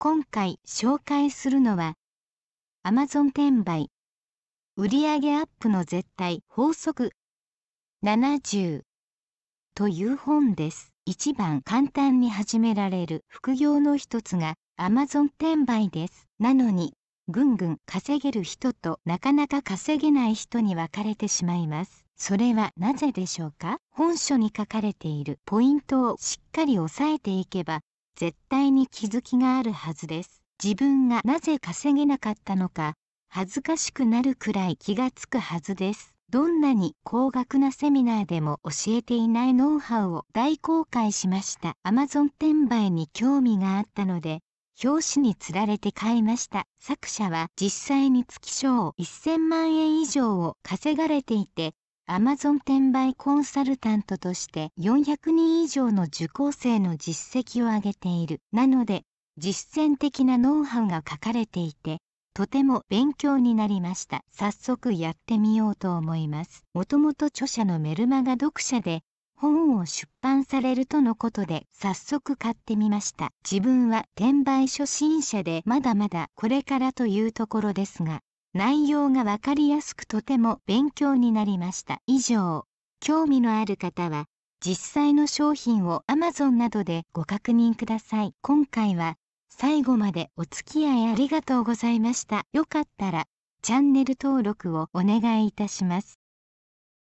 今回紹介するのは Amazon 転売売上アップの絶対法則70という本です。一番簡単に始められる副業の一つが Amazon 転売です。なのにぐんぐん稼げる人となかなか稼げない人に分かれてしまいます。それはなぜでしょうか本書に書かれているポイントをしっかり押さえていけば絶対に気づきがあるはずです自分がなぜ稼げなかったのか恥ずかしくなるくらい気がつくはずですどんなに高額なセミナーでも教えていないノウハウを大公開しました Amazon 転売に興味があったので表紙につられて買いました作者は実際に月賞1000万円以上を稼がれていてアマゾン転売コンサルタントとして400人以上の受講生の実績を上げている。なので、実践的なノウハウが書かれていて、とても勉強になりました。早速やってみようと思います。もともと著者のメルマガ読者で、本を出版されるとのことで早速買ってみました。自分は転売初心者でまだまだこれからというところですが、内容がわかりやすくとても勉強になりました。以上、興味のある方は実際の商品を Amazon などでご確認ください。今回は最後までお付き合いありがとうございました。よかったらチャンネル登録をお願いいたします。